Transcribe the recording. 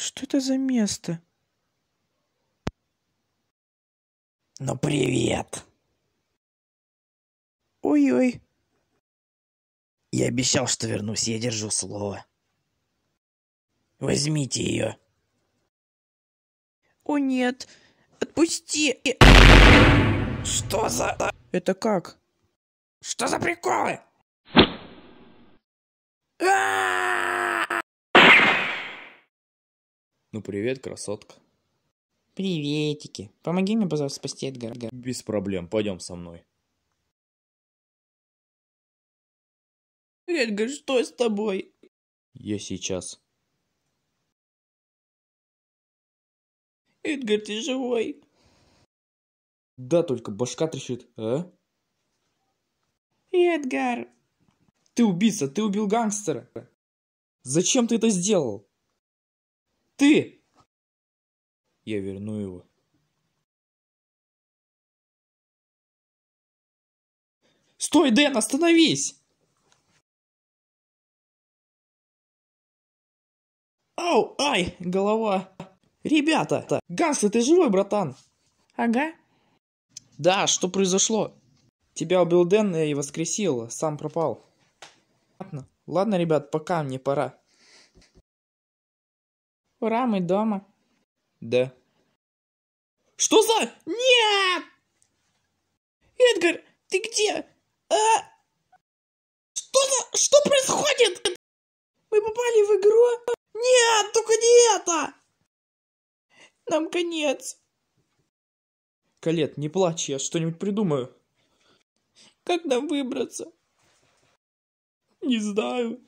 Что это за место? Ну привет. Ой-ой. Я обещал, что вернусь, я держу слово. Возьмите ее. О нет, отпусти. Что за... Это как? Что за приколы? Ну привет, красотка. Приветики. Помоги мне, пожалуйста, спасти Эдгара. Без проблем, пойдем со мной. Эдгар, что с тобой? Я сейчас. Эдгар, ты живой? Да, только башка трещит, а? Эдгар! Ты убийца, ты убил гангстера! Зачем ты это сделал? Ты! Я верну его. Стой, Дэн, остановись! Ау, ай, голова. Ребята, Ганс, ты живой, братан? Ага. Да, что произошло? Тебя убил Дэн и воскресил, сам пропал. ладно, ребят, пока, мне пора. Ура, мы дома. Да. Что за... Нет! Эдгар, ты где? А? Что за... Что происходит? Мы попали в игру? Нет, только не это! Нам конец. Калет, не плачь, я что-нибудь придумаю. Как нам выбраться? Не знаю.